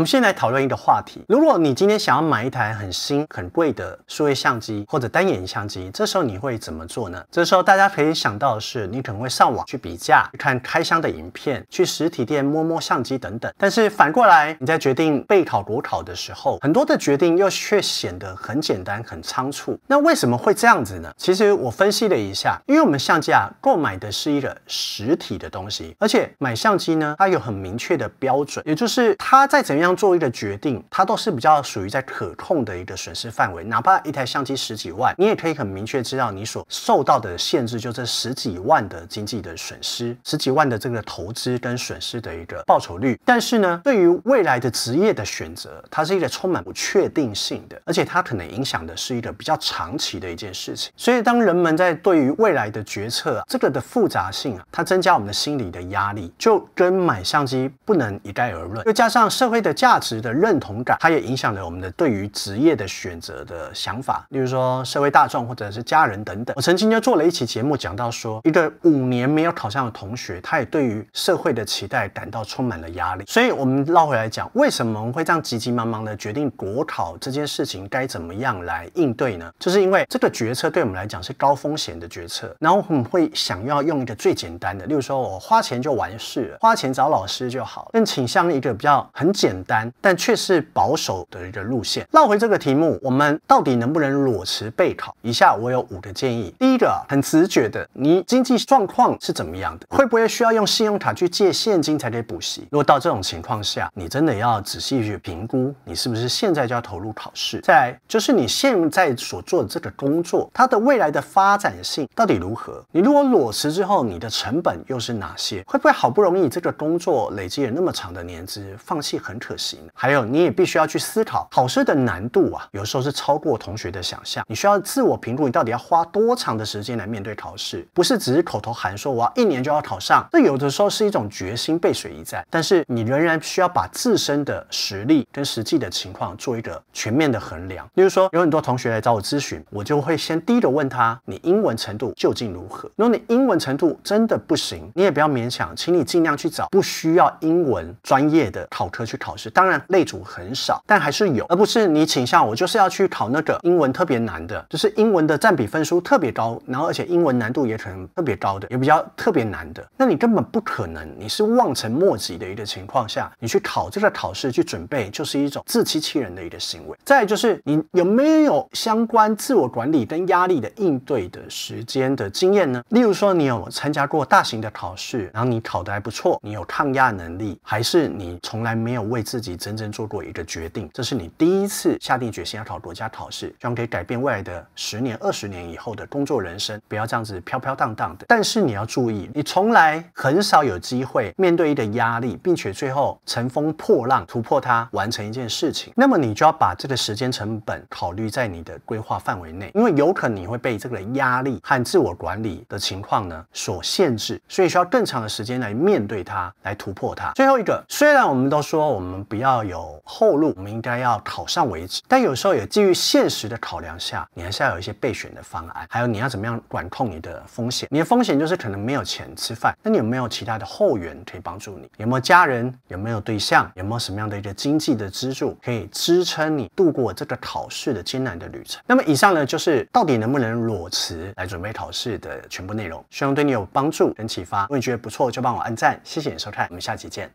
我们先来讨论一个话题。如果你今天想要买一台很新、很贵的数位相机或者单眼相机，这时候你会怎么做呢？这时候大家可以想到的是，你可能会上网去比价，看开箱的影片，去实体店摸摸相机等等。但是反过来，你在决定备考国考的时候，很多的决定又却显得很简单、很仓促。那为什么会这样子呢？其实我分析了一下，因为我们相机啊，购买的是一个实体的东西，而且买相机呢，它有很明确的标准，也就是它在怎样。做一个决定，它都是比较属于在可控的一个损失范围，哪怕一台相机十几万，你也可以很明确知道你所受到的限制，就这十几万的经济的损失，十几万的这个投资跟损失的一个报酬率。但是呢，对于未来的职业的选择，它是一个充满不确定性的，而且它可能影响的是一个比较长期的一件事情。所以，当人们在对于未来的决策，这个的复杂性啊，它增加我们的心理的压力，就跟买相机不能一概而论，又加上社会的。价值的认同感，它也影响了我们的对于职业的选择的想法。例如说，社会大众或者是家人等等。我曾经就做了一期节目，讲到说，一个五年没有考上的同学，他也对于社会的期待感到充满了压力。所以，我们绕回来讲，为什么会这样急急忙忙的决定国考这件事情，该怎么样来应对呢？就是因为这个决策对我们来讲是高风险的决策，然后我们会想要用一个最简单的，例如说我花钱就完事了，花钱找老师就好，更倾向一个比较很简。但却是保守的一个路线。绕回这个题目，我们到底能不能裸辞备考？以下我有五个建议。第一个，很直觉的，你经济状况是怎么样的？会不会需要用信用卡去借现金才可以补习？如果到这种情况下，你真的要仔细去评估，你是不是现在就要投入考试？再就是你现在所做的这个工作，它的未来的发展性到底如何？你如果裸辞之后，你的成本又是哪些？会不会好不容易这个工作累积了那么长的年资，放弃很可行，还有你也必须要去思考考试的难度啊，有时候是超过同学的想象。你需要自我评估，你到底要花多长的时间来面对考试，不是只是口头喊说我要一年就要考上。这有的时候是一种决心背水一战，但是你仍然需要把自身的实力跟实际的情况做一个全面的衡量。例如说，有很多同学来找我咨询，我就会先第一个问他，你英文程度究竟如何？如果你英文程度真的不行，你也不要勉强，请你尽量去找不需要英文专业的考科去考试。当然，类组很少，但还是有，而不是你倾向我就是要去考那个英文特别难的，就是英文的占比分数特别高，然后而且英文难度也可能特别高的，也比较特别难的，那你根本不可能，你是望尘莫及的一个情况下，你去考这个考试去准备，就是一种自欺欺人的一个行为。再就是你有没有相关自我管理跟压力的应对的时间的经验呢？例如说，你有参加过大型的考试，然后你考的还不错，你有抗压能力，还是你从来没有为？自己真正做过一个决定，这是你第一次下定决心要考国家考试，希望可以改变未来的十年、二十年以后的工作人生，不要这样子飘飘荡荡的。但是你要注意，你从来很少有机会面对一个压力，并且最后乘风破浪突破它，完成一件事情。那么你就要把这个时间成本考虑在你的规划范围内，因为有可能你会被这个压力和自我管理的情况呢所限制，所以需要更长的时间来面对它，来突破它。最后一个，虽然我们都说我们。不要有后路，我们应该要考上为止。但有时候也基于现实的考量下，你还是要有一些备选的方案。还有你要怎么样管控你的风险？你的风险就是可能没有钱吃饭，那你有没有其他的后援可以帮助你？有没有家人？有没有对象？有没有什么样的一个经济的支柱可以支撑你度过这个考试的艰难的旅程？那么以上呢，就是到底能不能裸辞来准备考试的全部内容，希望对你有帮助跟启发。如果你觉得不错，就帮我按赞，谢谢你收看，我们下期见。